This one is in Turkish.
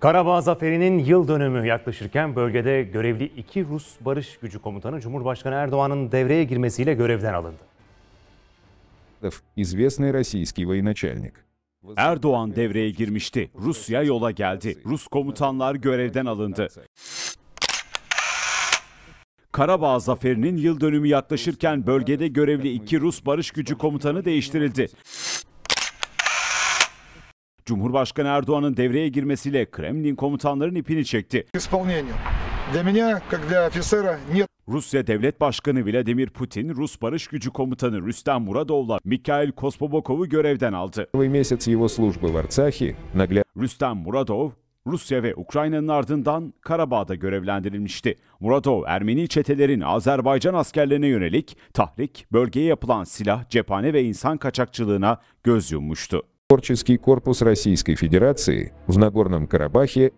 Karabağ Zaferi'nin yıl dönümü yaklaşırken bölgede görevli iki Rus barış gücü komutanı Cumhurbaşkanı Erdoğan'ın devreye girmesiyle görevden alındı. Erdoğan devreye girmişti. Rusya yola geldi. Rus komutanlar görevden alındı. Karabağ zaferinin yıl dönümü yaklaşırken bölgede görevli iki Rus barış gücü komutanı değiştirildi. Cumhurbaşkanı Erdoğan'ın devreye girmesiyle Kremlin komutanların ipini çekti. Rusya Devlet Başkanı Vladimir Putin, Rus Barış Gücü Komutanı Rüstem Muradov'la Mikhail Kospobokov'u görevden aldı. Rüstem Muradov, Rusya ve Ukrayna'nın ardından Karabağ'da görevlendirilmişti. Muradov, Ermeni çetelerin Azerbaycan askerlerine yönelik tahrik, bölgeye yapılan silah, cephane ve insan kaçakçılığına göz yummuştu. Творческий корпус Российской Федерации в Нагорном Карабахе